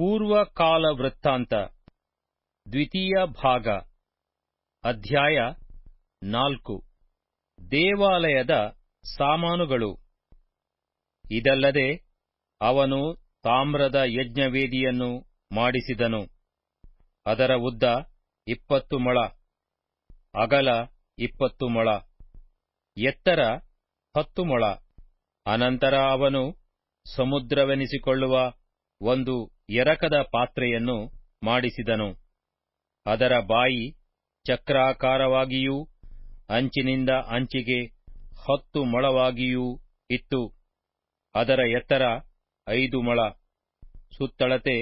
ಪೂರ್ವಕಾಲ ವೃತ್ತಾಂತ ದ್ವಿತೀಯ ಭಾಗ ಅಧ್ಯಾಯ ನಾಲ್ಕು ದೇವಾಲಯದ ಸಾಮಾನುಗಳು ಇದಲ್ಲದೆ ಅವನು ತಾಮ್ರದ ಯಜ್ಞವೇದಿಯನ್ನು ಮಾಡಿಸಿದನು ಅದರ ಉದ್ದ ಇಪ್ಪತ್ತು ಮೊಳ ಅಗಲ ಇಪ್ಪತ್ತು ಮೊಳ ಎತ್ತರ ಹತ್ತು ಮೊಳ ಅನಂತರ ಅವನು ಸಮುದ್ರವೆನಿಸಿಕೊಳ್ಳುವ ಒಂದು ಎರಕದ ಪಾತ್ರೆಯನ್ನು ಮಾಡಿಸಿದನು ಅದರ ಬಾಯಿ ಚಕ್ರಾಕಾರವಾಗಿಯೂ ಅಂಚಿನಿಂದ ಅಂಚಿಗೆ ಹತ್ತು ಮೊಳವಾಗಿಯೂ ಇತ್ತು ಅದರ ಎತ್ತರ ಐದು ಮೊಳ ಸುತ್ತಳತೆ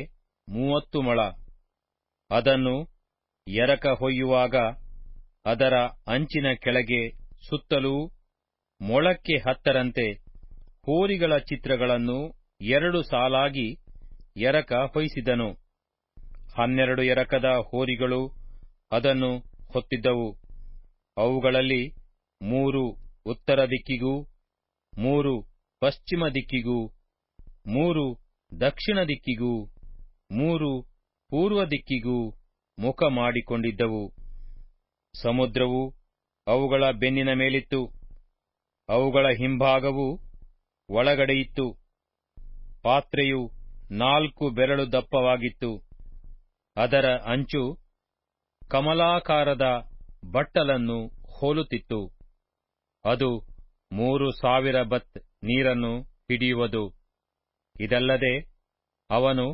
ಮೂವತ್ತು ಮೊಳ ಅದನ್ನು ಎರಕ ಹೊಯ್ಯುವಾಗ ಅದರ ಅಂಚಿನ ಕೆಳಗೆ ಸುತ್ತಲೂ ಮೊಳಕ್ಕೆ ಹತ್ತರಂತೆ ಹೋರಿಗಳ ಚಿತ್ರಗಳನ್ನು ಎರಡು ಸಾಲಾಗಿ ಎರಕ ಹೊಯ್ಸಿದನು ಹನ್ನೆರಡು ಎರಕದ ಹೋರಿಗಳು ಅದನ್ನು ಹೊತ್ತಿದ್ದವು ಅವುಗಳಲ್ಲಿ ಮೂರು ಉತ್ತರ ದಿಕ್ಕಿಗೂ ಮೂರು ಪಶ್ಚಿಮ ದಿಕ್ಕಿಗೂ ಮೂರು ದಕ್ಷಿಣ ದಿಕ್ಕಿಗೂ ಮೂರು ಪೂರ್ವ ದಿಕ್ಕಿಗೂ ಮುಖ ಮಾಡಿಕೊಂಡಿದ್ದವು ಸಮುದ್ರವು ಅವುಗಳ ಬೆನ್ನಿನ ಮೇಲಿತ್ತು ಅವುಗಳ ಹಿಂಭಾಗವು ಒಳಗಡೆಯಿತ್ತು ಪಾತ್ರೆಯು ನಾಲ್ಕು ಬೆರಳು ದಪ್ಪವಾಗಿತ್ತು ಅದರ ಅಂಚು ಕಮಲಾಕಾರದ ಬಟ್ಟಲನ್ನು ಹೋಲುತ್ತಿತ್ತು ಅದು ಮೂರು ಸಾವಿರ ಬತ್ ನೀರನ್ನು ಹಿಡಿಯುವುದು ಇದಲ್ಲದೆ ಅವನು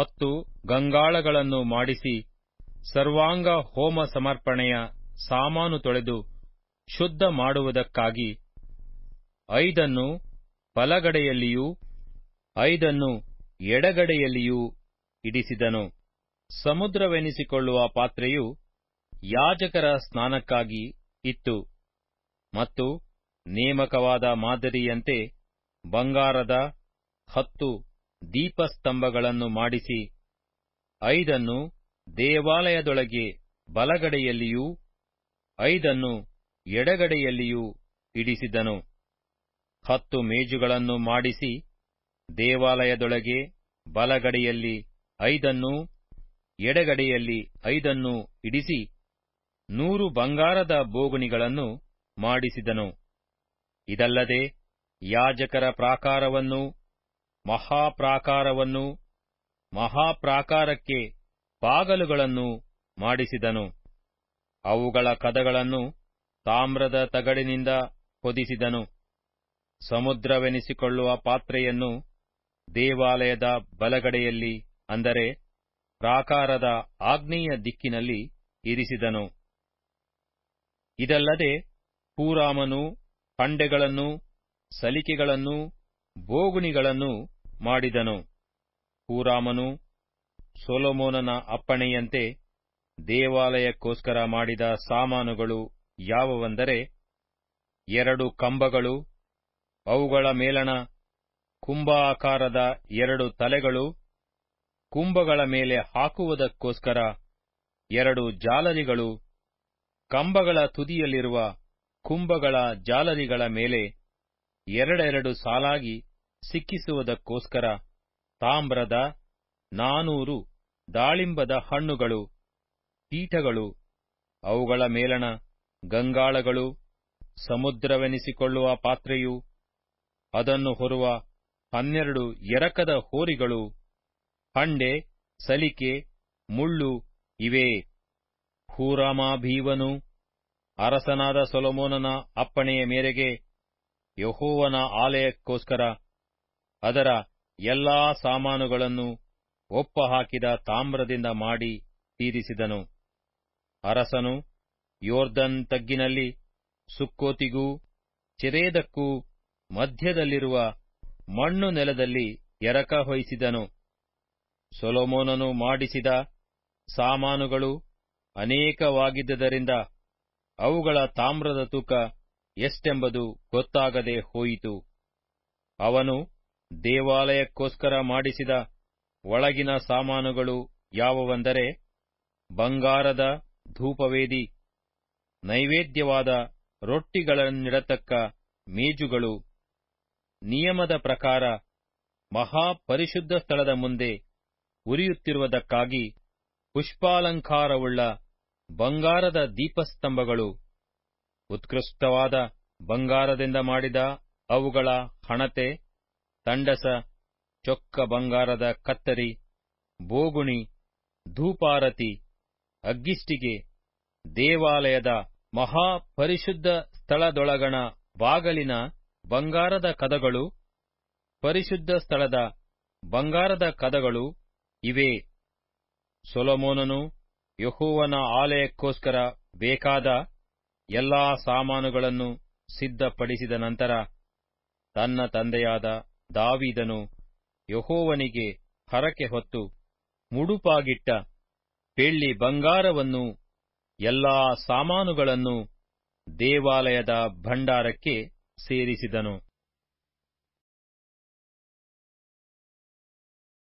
ಹತ್ತು ಗಂಗಾಳಗಳನ್ನು ಮಾಡಿಸಿ ಸರ್ವಾಂಗ ಹೋಮ ಸಮರ್ಪಣೆಯ ಸಾಮಾನು ತೊಳೆದು ಶುದ್ಧ ಮಾಡುವುದಕ್ಕಾಗಿ ಐದನ್ನು ಬಲಗಡೆಯಲ್ಲಿಯೂ ಐದನ್ನು ಎಡಗಡೆಯಲ್ಲಿಯೂ ಇಡಿಸಿದನು ಸಮುದ್ರವೆನಿಸಿಕೊಳ್ಳುವ ಪಾತ್ರೆಯು ಯಾಜಕರ ಸ್ನಾನಕ್ಕಾಗಿ ಇತ್ತು ಮತ್ತು ನೇಮಕವಾದ ಮಾದರಿಯಂತೆ ಬಂಗಾರದ ಹತ್ತು ದೀಪಸ್ತಂಭಗಳನ್ನು ಮಾಡಿಸಿ ಐದನ್ನು ದೇವಾಲಯದೊಳಗೆ ಬಲಗಡೆಯಲ್ಲಿಯೂ ಐದನ್ನು ಎಡಗಡೆಯಲ್ಲಿಯೂ ಇಡಿಸಿದನು ಹತ್ತು ಮೇಜುಗಳನ್ನು ಮಾಡಿಸಿ ದೇವಾಲಯದೊಳಗೆ ಬಲಗಡೆಯಲ್ಲಿ ಐದನ್ನೂ ಎಡಗಡೆಯಲ್ಲಿ ಐದನ್ನೂ ಇಡಿಸಿ ನೂರು ಬಂಗಾರದ ಬೋಗುಣಿಗಳನ್ನು ಮಾಡಿಸಿದನು ಇದಲ್ಲದೆ ಯಾಜಕರ ಪ್ರಾಕಾರವನ್ನು ಮಹಾಪ್ರಾಕಾರವನ್ನು ಮಹಾಪ್ರಾಕಾರಕ್ಕೆ ಬಾಗಲುಗಳನ್ನು ಮಾಡಿಸಿದನು ಅವುಗಳ ಕದಗಳನ್ನು ತಾಮ್ರದ ತಗಡಿನಿಂದ ಹೊದಿಸಿದನು ಸಮುದ್ರವೆನಿಸಿಕೊಳ್ಳುವ ಪಾತ್ರೆಯನ್ನು ದೇವಾಲಯದ ಬಲಗಡೆಯಲ್ಲಿ ಅಂದರೆ ಪ್ರಾಕಾರದ ಆಗ್ನೇಯ ದಿಕ್ಕಿನಲ್ಲಿ ಇರಿಸಿದನು ಇದಲ್ಲದೆ ಪೂರಾಮನು ಪಂಡೆಗಳನ್ನೂ ಸಲಿಕೆಗಳನ್ನು ಬೋಗುಣಿಗಳನ್ನು ಮಾಡಿದನು ಪೂರಾಮನು ಸೊಲೋಮೋನನ ಅಪ್ಪಣೆಯಂತೆ ದೇವಾಲಯಕ್ಕೋಸ್ಕರ ಮಾಡಿದ ಸಾಮಾನುಗಳು ಯಾವವೆಂದರೆ ಎರಡು ಕಂಬಗಳು ಅವುಗಳ ಮೇಲಣ ಕುಂಭಾಕಾರದ ಎರಡು ತಲೆಗಳು ಕುಂಭಗಳ ಮೇಲೆ ಹಾಕುವುದಕ್ಕೋಸ್ಕರ ಎರಡು ಜಾಲರಿಗಳು ಕಂಬಗಳ ತುದಿಯಲ್ಲಿರುವ ಕುಂಭಗಳ ಜಾಲರಿಗಳ ಮೇಲೆ ಎರಡೆರಡು ಸಾಲಾಗಿ ಸಿಕ್ಕಿಸುವುದಕ್ಕೋಸ್ಕರ ತಾಮ್ರದ ನಾನೂರು ದಾಳಿಂಬದ ಹಣ್ಣುಗಳು ಪೀಠಗಳು ಅವುಗಳ ಮೇಲಣ ಗಂಗಾಳಗಳು ಸಮುದ್ರವೆನಿಸಿಕೊಳ್ಳುವ ಪಾತ್ರೆಯು ಅದನ್ನು ಹೊರುವ ಹನ್ನೆರಡು ಎರಕದ ಹೋರಿಗಳು ಹಂಡೆ ಸಲಿಕೆ ಮುಳ್ಳು ಇವೆ ಹೂರಾಮಾಭೀವನು ಅರಸನಾದ ಸೊಲೊಮೋನನ ಅಪ್ಪಣೆಯ ಮೇರೆಗೆ ಯಹೋವನ ಆಲಯಕ್ಕೋಸ್ಕರ ಅದರ ಎಲ್ಲಾ ಸಾಮಾನುಗಳನ್ನು ಒಪ್ಪ ಹಾಕಿದ ತಾಮ್ರದಿಂದ ಮಾಡಿ ತೀರಿಸಿದನು ಅರಸನು ಯೋರ್ದನ್ ತಗ್ಗಿನಲ್ಲಿ ಸುಕ್ಕೋತಿಗೂ ಚಿರೇದಕ್ಕೂ ಮಧ್ಯದಲ್ಲಿರುವ ಮಣ್ಣು ನೆಲದಲ್ಲಿ ಎರಕ ಹೊಯಿಸಿದನು ಸೊಲೋಮೋನನು ಮಾಡಿಸಿದ ಸಾಮಾನುಗಳು ಅನೇಕವಾಗಿದ್ದರಿಂದ ಅವುಗಳ ತಾಮ್ರದ ತೂಕ ಎಷ್ಟೆಂಬುದು ಗೊತ್ತಾಗದೆ ಹೋಯಿತು ಅವನು ದೇವಾಲಯಕ್ಕೋಸ್ಕರ ಮಾಡಿಸಿದ ಒಳಗಿನ ಸಾಮಾನುಗಳು ಯಾವವೆಂದರೆ ಬಂಗಾರದ ಧೂಪವೇದಿ ನೈವೇದ್ಯವಾದ ರೊಟ್ಟಿಗಳನ್ನಿಡತಕ್ಕ ಮೇಜುಗಳು ನಿಯಮದ ಪ್ರಕಾರ ಮಹಾಪರಿಶುದ್ಧ ಸ್ಥಳದ ಮುಂದೆ ಉರಿಯುತ್ತಿರುವುದಕ್ಕಾಗಿ ಪುಷ್ಪಾಲಂಕಾರವುಳ್ಳ ಬಂಗಾರದ ದೀಪಸ್ತಂಭಗಳು ಉತ್ಕೃಷ್ಟವಾದ ಬಂಗಾರದಿಂದ ಮಾಡಿದ ಅವುಗಳ ಹಣತೆ ತಂಡಸ ಚೊಕ್ಕ ಬಂಗಾರದ ಕತ್ತರಿ ಬೋಗುಣಿ ಧೂಪಾರತಿ ಅಗ್ಗಿಷ್ಟಿಗೆ ದೇವಾಲಯದ ಮಹಾಪರಿಶುದ್ಧ ಸ್ಥಳದೊಳಗಣ ಬಾಗಲಿನ ಬಂಗಾರದ ಕದಗಳು ಪರಿಶುದ್ಧ ಸ್ಥಳದ ಬಂಗಾರದ ಕದಗಳು ಇವೆ ಸೊಲೊಮೋನನು ಯಹೋವನ ಆಲಯಕ್ಕೋಸ್ಕರ ಬೇಕಾದ ಎಲ್ಲಾ ಸಾಮಾನುಗಳನ್ನು ಸಿದ್ಧಪಡಿಸಿದ ನಂತರ ತನ್ನ ತಂದೆಯಾದ ದಾವಿದನು ಯಹೋವನಿಗೆ ಹರಕೆ ಹೊತ್ತು ಮುಡುಪಾಗಿಟ್ಟ ಬೆಳ್ಳಿ ಬಂಗಾರವನ್ನು ಎಲ್ಲಾ ಸಾಮಾನುಗಳನ್ನು ದೇವಾಲಯದ ಭಂಡಾರಕ್ಕೆ ಸೇರಿಸಿದನು